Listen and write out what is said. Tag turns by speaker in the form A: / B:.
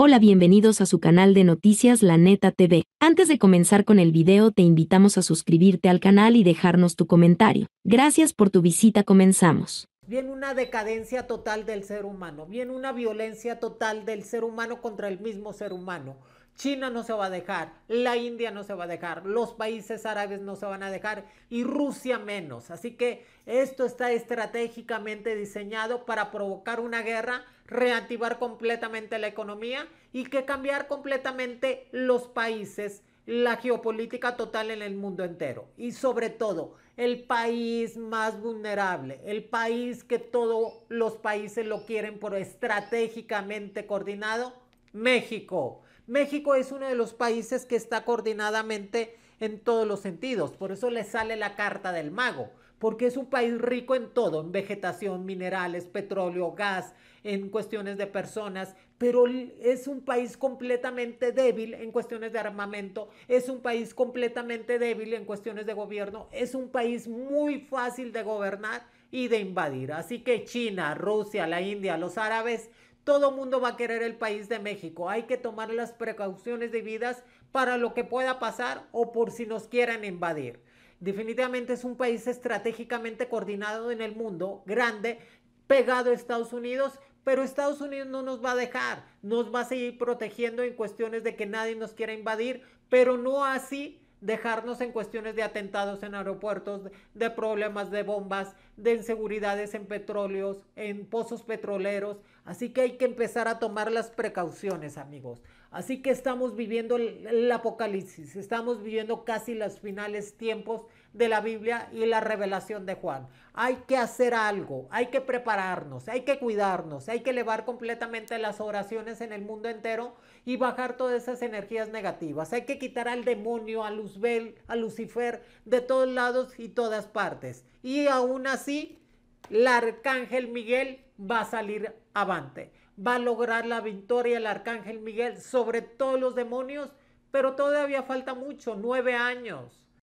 A: Hola, bienvenidos a su canal de noticias La Neta TV. Antes de comenzar con el video te invitamos a suscribirte al canal y dejarnos tu comentario. Gracias por tu visita, comenzamos
B: viene una decadencia total del ser humano, viene una violencia total del ser humano contra el mismo ser humano. China no se va a dejar, la India no se va a dejar, los países árabes no se van a dejar y Rusia menos. Así que esto está estratégicamente diseñado para provocar una guerra, reactivar completamente la economía y que cambiar completamente los países la geopolítica total en el mundo entero y sobre todo el país más vulnerable, el país que todos los países lo quieren por estratégicamente coordinado, México. México es uno de los países que está coordinadamente en todos los sentidos, por eso le sale la carta del mago porque es un país rico en todo, en vegetación, minerales, petróleo, gas, en cuestiones de personas, pero es un país completamente débil en cuestiones de armamento, es un país completamente débil en cuestiones de gobierno, es un país muy fácil de gobernar y de invadir. Así que China, Rusia, la India, los árabes, todo mundo va a querer el país de México. Hay que tomar las precauciones debidas para lo que pueda pasar o por si nos quieran invadir. Definitivamente es un país estratégicamente coordinado en el mundo, grande, pegado a Estados Unidos, pero Estados Unidos no nos va a dejar, nos va a seguir protegiendo en cuestiones de que nadie nos quiera invadir, pero no así dejarnos en cuestiones de atentados en aeropuertos, de problemas de bombas, de inseguridades en petróleos, en pozos petroleros. Así que hay que empezar a tomar las precauciones, amigos. Así que estamos viviendo el, apocalipsis, estamos viviendo casi los finales tiempos de la Biblia y la revelación de Juan. Hay que hacer algo, hay que prepararnos, hay que cuidarnos, hay que elevar completamente las oraciones en el mundo entero y bajar todas esas energías negativas. Hay que quitar al demonio, a Luzbel, a Lucifer, de todos lados y todas partes. Y aún así, el arcángel Miguel va a salir avante. Va a lograr la victoria el arcángel Miguel sobre todos los demonios, pero todavía falta mucho, nueve años.